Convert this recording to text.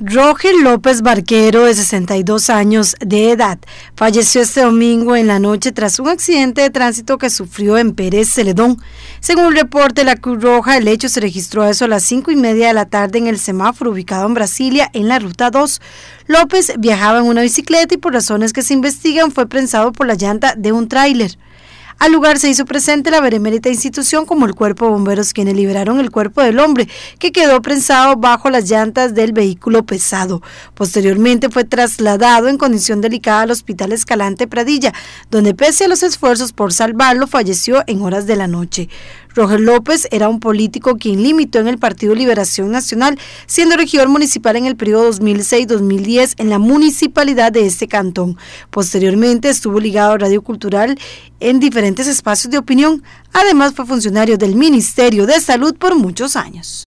Roger López Barquero, de 62 años de edad, falleció este domingo en la noche tras un accidente de tránsito que sufrió en Pérez Celedón. Según el reporte de la Cruz Roja, el hecho se registró a eso a las 5 y media de la tarde en el semáforo ubicado en Brasilia, en la ruta 2. López viajaba en una bicicleta y por razones que se investigan fue prensado por la llanta de un tráiler. Al lugar se hizo presente la veremérita institución como el cuerpo de bomberos quienes liberaron el cuerpo del hombre que quedó prensado bajo las llantas del vehículo pesado. Posteriormente fue trasladado en condición delicada al hospital Escalante Pradilla, donde pese a los esfuerzos por salvarlo falleció en horas de la noche. Roger López era un político quien limitó en el Partido Liberación Nacional, siendo regidor municipal en el periodo 2006-2010 en la municipalidad de este cantón. Posteriormente estuvo ligado a Radio Cultural en diferentes espacios de opinión. Además fue funcionario del Ministerio de Salud por muchos años.